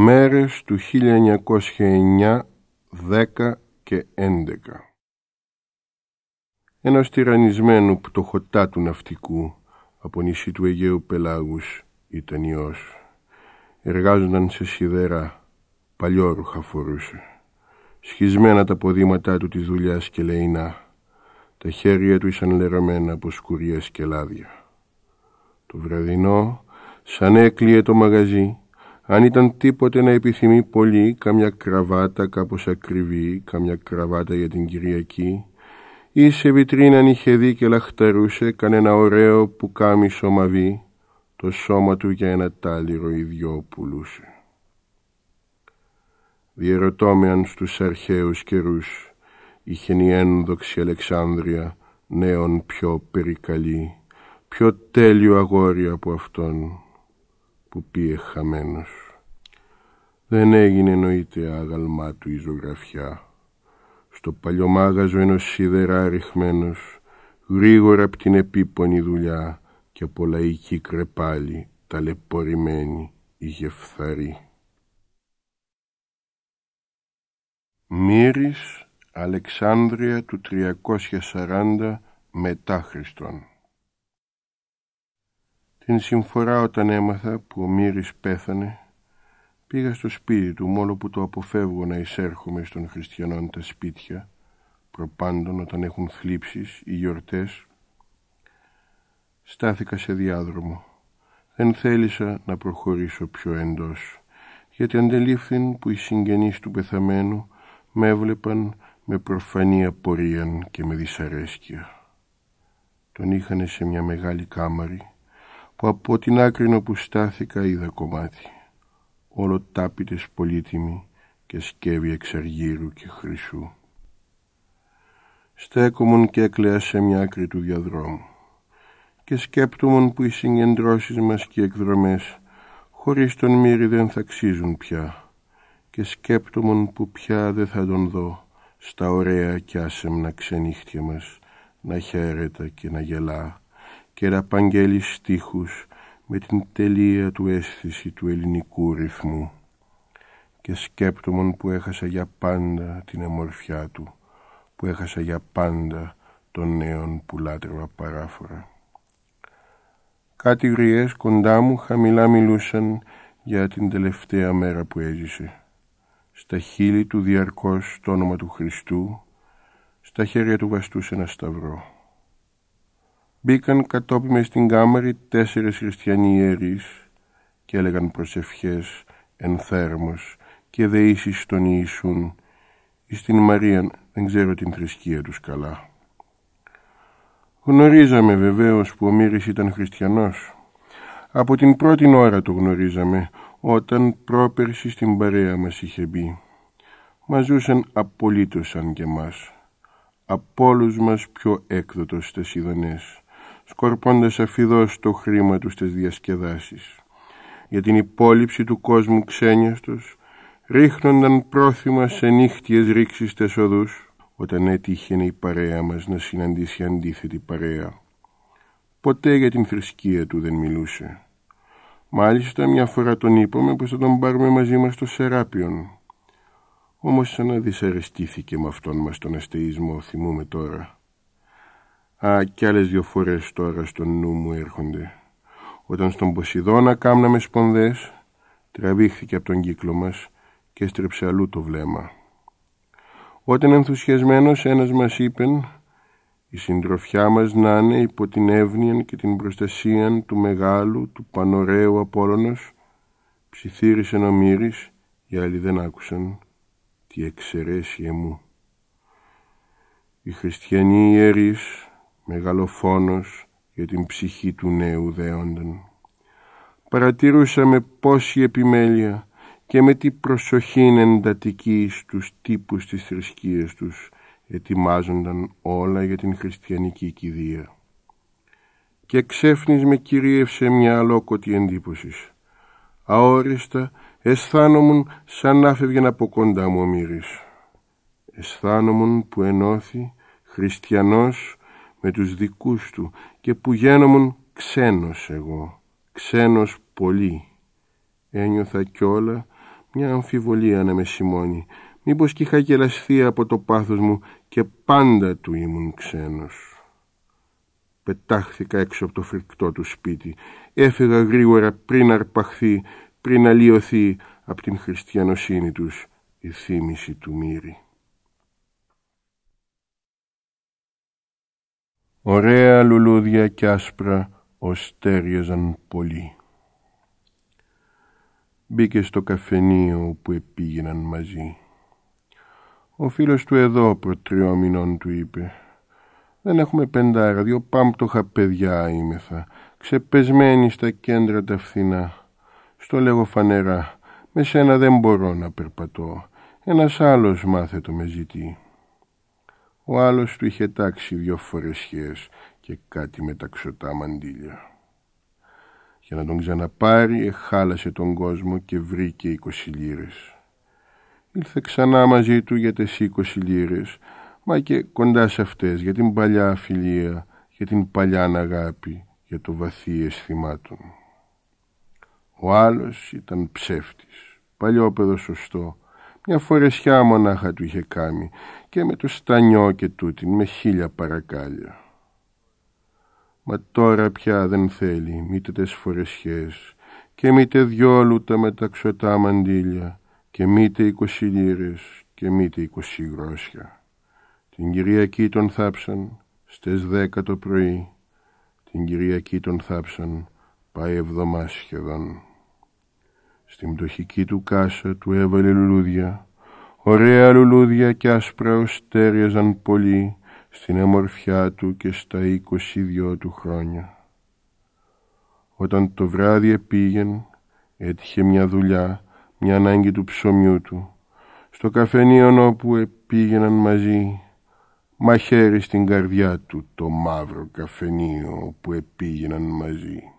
μέρες του 1909, 10 και 11. Ένας τυραννισμένου πτωχοτά του ναυτικού από νησί του Αιγαίου Πελάγους ήταν ιός. Εργάζονταν σε σιδέρα, παλιόρουχα φορούσε. Σχισμένα τα ποδήματά του της δουλειάς και λεϊνά. Τα χέρια του ήσαν λερωμένα από σκουρίες και λάδια. Το βραδινό, σαν έκλειε το μαγαζί, αν ήταν τίποτε να επιθυμεί πολύ, καμιά κραβάτα κάπως ακριβή, καμιά κραβάτα για την Κυριακή, ή σε βιτρίναν είχε δει και λαχταρούσε κανένα ωραίο που κάμι σωμαβή, το σώμα του για ένα τάλιρο ιδιό πουλούσε. Διερωτώμεαν στους αρχαίους καιρούς είχε η ένδοξη Αλεξάνδρεια νέων πιο περικαλή, πιο τέλειο αγόρι από αυτόν που πήε χαμένος. Δεν έγινε εννοείται άγαλμά του η ζωγραφιά. Στο παλιό μάγαζο ενός σιδερά ρηχμένος, γρήγορα απ' την επίπονη δουλειά και από λαϊκή κρεπάλη ταλαιπωρημένη η γεφθαρή. Μύρης Αλεξάνδρεια του 340 μετά Χριστόν την συμφορά όταν έμαθα που ο Μύρης πέθανε, πήγα στο σπίτι του μόνο που το αποφεύγω να εισέρχομαι στον χριστιανών τα σπίτια, προπάντων όταν έχουν θλίψεις ή γιορτές. Στάθηκα σε διάδρομο. Δεν θέλησα να προχωρήσω πιο εντός, γιατί αντελήφθην που οι συγγενείς του πεθαμένου με έβλεπαν με προφανή απορία και με δυσαρέσκεια. Τον είχανε σε μια μεγάλη κάμαρη, που από την άκρη όπου στάθηκα είδα κομμάτι, όλο τάπητες πολύτιμη και σκεύη εξαργύρου και χρυσού. Στέκομουν και έκλαια σε μια άκρη του διαδρόμου και σκέπτομουν που οι συγκεντρώσεις μας και οι εκδρομές χωρίς τον μύρι δεν θα αξίζουν πια και σκέπτομουν που πια δεν θα τον δω στα ωραία κι άσεμνα ξενύχτια μας να χαίρεται και να γελά και ραπαγγέλει στίχους με την τελεία του αίσθηση του ελληνικού ρυθμού και σκέπτομον που έχασα για πάντα την εμορφιά του, που έχασα για πάντα τον νέον που λάτρευα παράφορα. Κάτι γριές κοντά μου χαμηλά μιλούσαν για την τελευταία μέρα που έζησε. Στα χείλη του διαρκώς το όνομα του Χριστού, στα χέρια του βαστούσε ένα σταυρό. Μπήκαν κατόπιν στην κάμαρη τέσσερες χριστιανοί ιερείς και έλεγαν προσευχές εν θέρμος και δεήσεις τον Ιησούν εις την Μαρίαν δεν ξέρω την θρησκεία τους καλά. Γνωρίζαμε βεβαίως που ο Μύρης ήταν χριστιανός. Από την πρώτη ώρα το γνωρίζαμε όταν πρόπερση στην παρέα μας είχε μπει. Μας ζούσαν απολύτως σαν και μας. Από όλους μας πιο έκδοτος στις ειδονές σκορπώντας αφιδώς το χρήμα τους στις διασκεδάσεις. Για την υπόλοιψη του κόσμου ξένιαστος, ρίχνονταν πρόθυμα σε νύχτιες ρήξεις τεσοδούς, όταν έτυχε η παρέα μας να συναντήσει αντίθετη παρέα. Ποτέ για την θρησκεία του δεν μιλούσε. Μάλιστα μια φορά τον είπαμε πως θα τον πάρουμε μαζί μας στο Σεράπιον. Όμως σαν να δυσαρεστήθηκε με αυτόν μας τον αστεϊσμό, θυμούμε τώρα. Α, κι άλλες δύο φορές τώρα στο νου μου έρχονται. Όταν στον Ποσειδώνα κάμναμε σπονδές, τραβήχθηκε από τον κύκλο μας και έστρεψε αλλού το βλέμμα. Όταν ενθουσιασμένος ένας μας είπεν η συντροφιά μας να είναι υπό την εύνοια και την προστασία του μεγάλου, του πανωραίου Απόλλωνος, ψιθύρισε ο Μύρης, οι άλλοι δεν άκουσαν, τι εξαιρέσιε μου. Οι χριστιανοί ιερείς μεγαλοφόνος για την ψυχή του νέου δέονταν. Παρατηρούσαμε πόση επιμέλεια και με τι προσοχή εντατική στους τύπους της θρησκείας τους ετοιμάζονταν όλα για την χριστιανική κηδεία. Και ξέφνισμε με κυρίευσε μια αλόκοτη εντύπωση. Αόριστα αισθάνομουν σαν να φεύγει από κοντά μου ο μύρης. Αισθάνομουν που ενώθη χριστιανός με τους δικούς του και που γένομουν ξένος εγώ, ξένος πολύ. Ένιωθα κιόλα μια αμφιβολία να με σημώνει, μήπως κι είχα γελαστεί από το πάθος μου και πάντα του ήμουν ξένος. Πετάχθηκα έξω από το φρικτό του σπίτι, έφυγα γρήγορα πριν αρπαχθεί, πριν αλλοιωθεί από την χριστιανοσύνη τους η θύμηση του μύρη. Ωραία λουλούδια κι άσπρα οστέριαζαν πολύ. Μπήκε στο καφενείο που επήγαιναν μαζί. Ο φίλος του εδώ προ του είπε «Δεν έχουμε πεντάρα, δυο πάμπτωχα παιδιά είμεθα, ξεπεσμένοι στα κέντρα τα φθηνά. Στο λέγω φανερά, με σένα δεν μπορώ να περπατώ, ένας άλλος μάθε το με ζητεί». Ο άλλος του είχε τάξει δυο φορές και κάτι με τα ξωτά μαντήλια. Για να τον ξαναπάρει, χάλασε τον κόσμο και βρήκε είκοσι λίρες. Ήλθε ξανά μαζί του για τις είκοσι λίρες, μα και κοντά σε αυτές για την παλιά φιλία, για την παλιά αγάπη, για το βαθύ αισθημάτων. Ο άλλος ήταν ψεύτης, παλιόπαιδος σωστό, μια φορεσιά μονάχα του είχε κάνει και με το στανιό και τούτην με χίλια παρακάλια. Μα τώρα πια δεν θέλει μήτε τες φορεσιές και μήτε με τα μεταξωτά μαντήλια και μήτε είκοσι λίρες και μήτε είκοσι γρόσια. Την Κυριακή τον θάψαν στες δέκα το πρωί. Την Κυριακή τον θάψαν πάει εβδομάς σχεδόν. Στην πτωχική του κάσα του έβαλε λουλούδια. Ωραία λουλούδια κι άσπρα οστέριαζαν πολύ στην έμορφιά του και στα είκοσι δυο του χρόνια. Όταν το βράδυ επήγεν, έτυχε μια δουλειά, μια ανάγκη του ψωμιού του. Στο καφενείο όπου επήγαιναν μαζί, μαχαίρι στην καρδιά του το μαύρο καφενείο που επήγαιναν μαζί.